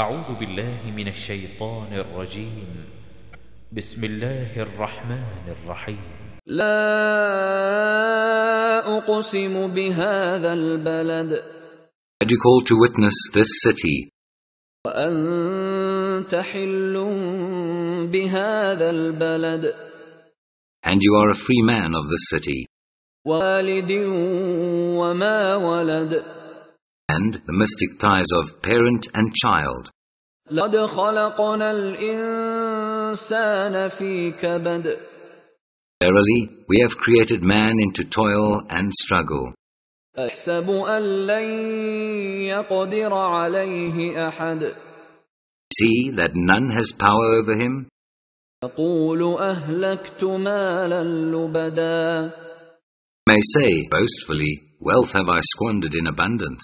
أعوذ بالله من الشيطان الرجيم بسم الله الرحمن الرحيم لا أقسم بهذا البلد And you call to witness this city وأنت حل بهذا البلد And you are a free man of this city والد وما ولد and the mystic ties of parent and child. Verily, we have created man into toil and struggle. See that none has power over him. May say boastfully, wealth have I squandered in abundance.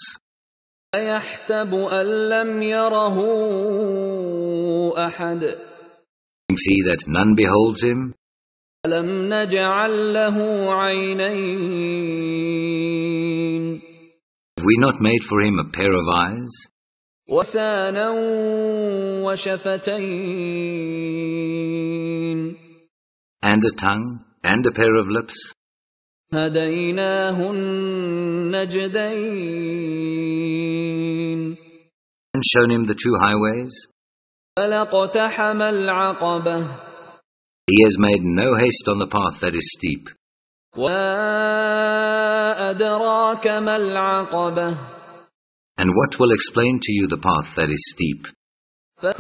أيحسب أن لم يره أحد that none beholds him ألم نجعل له عينين Have we not made for him a pair of eyes وسانا وشفتين And a tongue and a pair of lips هديناه النجدين and shown him the two highways فلقتحم العقبة He has made no haste on the path that is steep. ما العقبة And what will explain to you the path that is steep? فك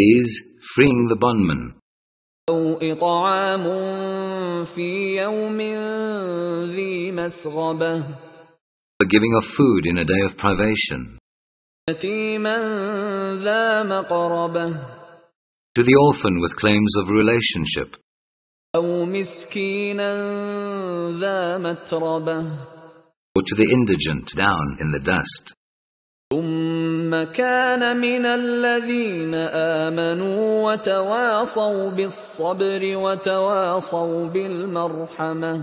It is freeing the bondman. أو إطعام في يوم ذي مسغبة The giving of food in a day of privation يتيما ذا مقربة To the orphan with claims of relationship أو مسكينا ذا متربة Or to the indigent down in the dust ثم كان من الذين آمنوا وتواصوا بالصبر وتواصوا بالمرحمة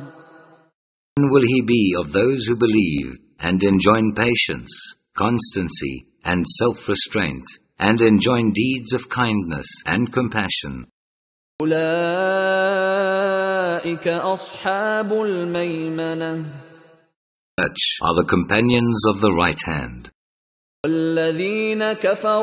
When will he be of those who believe and enjoin patience, constancy and self-restraint and enjoin deeds of kindness and compassion? Such are the companions of the right hand. Those who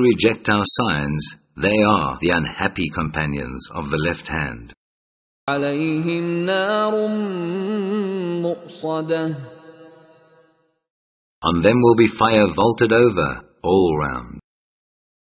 reject our signs, they are the unhappy companions of the left hand. On them will be fire vaulted over all round.